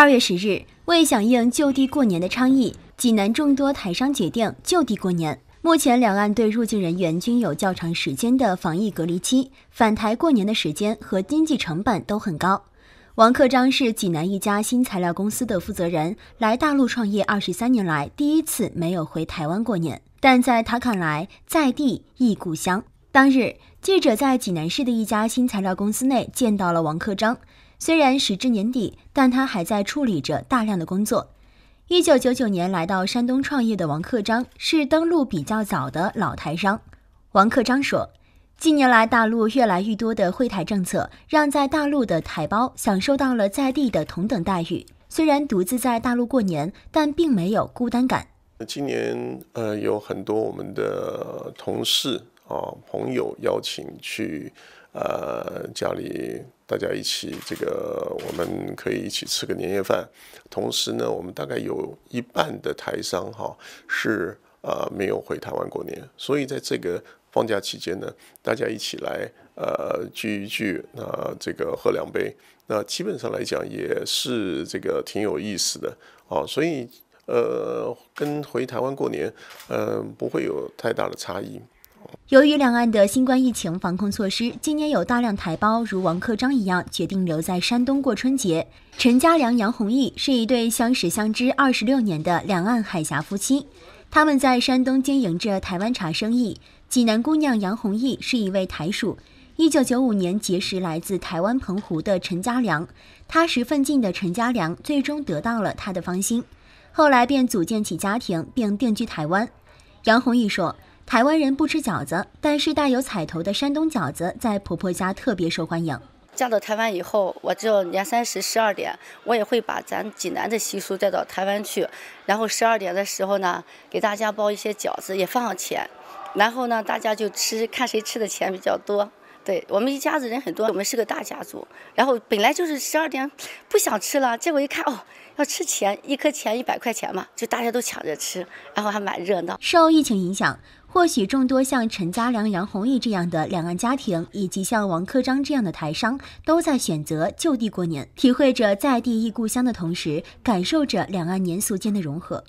二月十日，为响应就地过年的倡议，济南众多台商决定就地过年。目前，两岸对入境人员均有较长时间的防疫隔离期，返台过年的时间和经济成本都很高。王克章是济南一家新材料公司的负责人，来大陆创业二十三年来，第一次没有回台湾过年。但在他看来，在地亦故乡。当日，记者在济南市的一家新材料公司内见到了王克章。虽然时至年底，但他还在处理着大量的工作。一九九九年来到山东创业的王克章是登陆比较早的老台商。王克章说：“近年来，大陆越来越多的惠台政策，让在大陆的台胞享受到了在地的同等待遇。虽然独自在大陆过年，但并没有孤单感。今年，呃，有很多我们的同事。”哦，朋友邀请去，呃，家里大家一起这个，我们可以一起吃个年夜饭。同时呢，我们大概有一半的台商哈是呃没有回台湾过年，所以在这个放假期间呢，大家一起来呃聚一聚，那这个喝两杯，那基本上来讲也是这个挺有意思的哦。所以呃，跟回台湾过年嗯不会有太大的差异。由于两岸的新冠疫情防控措施，今年有大量台胞如王克章一样决定留在山东过春节。陈家良、杨红毅是一对相识相知二十六年的两岸海峡夫妻，他们在山东经营着台湾茶生意。济南姑娘杨红毅是一位台属，一九九五年结识来自台湾澎湖的陈家良，踏实奋进的陈家良最终得到了她的芳心，后来便组建起家庭并定居台湾。杨红毅说。台湾人不吃饺子，但是带有彩头的山东饺子在婆婆家特别受欢迎。嫁到台湾以后，我就年三十十二点，我也会把咱济南的习俗带到台湾去。然后十二点的时候呢，给大家包一些饺子，也放上钱。然后呢，大家就吃，看谁吃的钱比较多。对我们一家子人很多，我们是个大家族。然后本来就是十二点不想吃了，结果一看哦，要吃钱，一颗钱一百块钱嘛，就大家都抢着吃，然后还蛮热闹。受疫情影响。或许众多像陈家良、杨红毅这样的两岸家庭，以及像王克章这样的台商，都在选择就地过年，体会着在地忆故乡的同时，感受着两岸年俗间的融合。